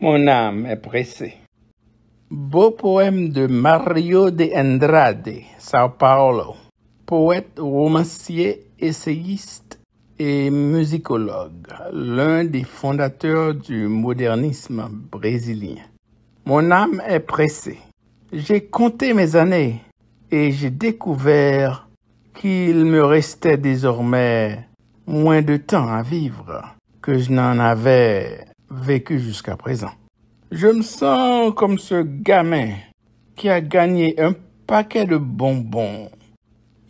Mon âme est pressée. Beau poème de Mario de Andrade, Sao Paulo, poète, romancier, essayiste et musicologue, l'un des fondateurs du modernisme brésilien. Mon âme est pressée. J'ai compté mes années et j'ai découvert qu'il me restait désormais moins de temps à vivre que je n'en avais vécu jusqu'à présent. Je me sens comme ce gamin qui a gagné un paquet de bonbons.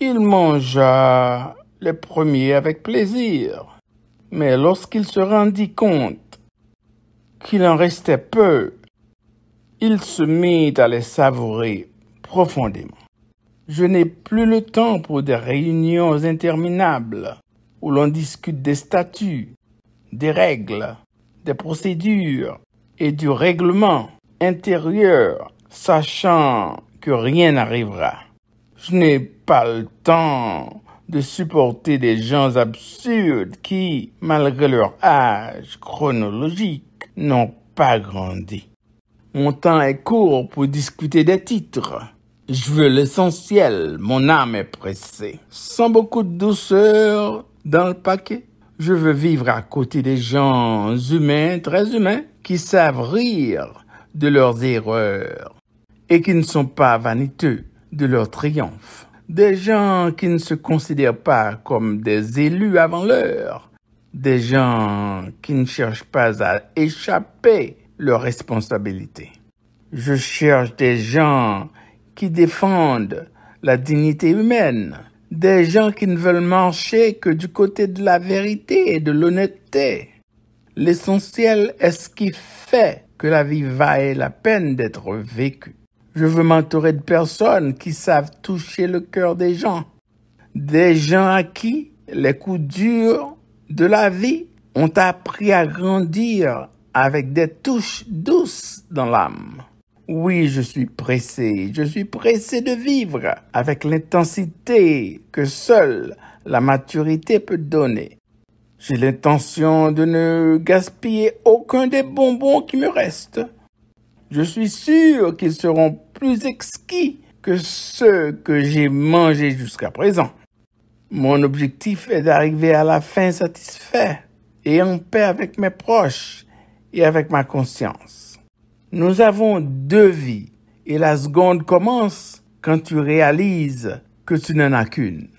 Il mangea les premiers avec plaisir, mais lorsqu'il se rendit compte qu'il en restait peu, il se mit à les savourer profondément. Je n'ai plus le temps pour des réunions interminables où l'on discute des statuts, des règles des procédures et du règlement intérieur, sachant que rien n'arrivera. Je n'ai pas le temps de supporter des gens absurdes qui, malgré leur âge chronologique, n'ont pas grandi. Mon temps est court pour discuter des titres. Je veux l'essentiel, mon âme est pressée. Sans beaucoup de douceur dans le paquet. Je veux vivre à côté des gens humains, très humains, qui savent rire de leurs erreurs et qui ne sont pas vaniteux de leurs triomphes. Des gens qui ne se considèrent pas comme des élus avant l'heure. Des gens qui ne cherchent pas à échapper leurs responsabilités. Je cherche des gens qui défendent la dignité humaine des gens qui ne veulent marcher que du côté de la vérité et de l'honnêteté. L'essentiel est ce qui fait que la vie vaille la peine d'être vécue. Je veux m'entourer de personnes qui savent toucher le cœur des gens, des gens à qui les coups durs de la vie ont appris à grandir avec des touches douces dans l'âme. Oui, je suis pressé, je suis pressé de vivre avec l'intensité que seule la maturité peut donner. J'ai l'intention de ne gaspiller aucun des bonbons qui me restent. Je suis sûr qu'ils seront plus exquis que ceux que j'ai mangés jusqu'à présent. Mon objectif est d'arriver à la fin satisfait et en paix avec mes proches et avec ma conscience. Nous avons deux vies et la seconde commence quand tu réalises que tu n'en as qu'une.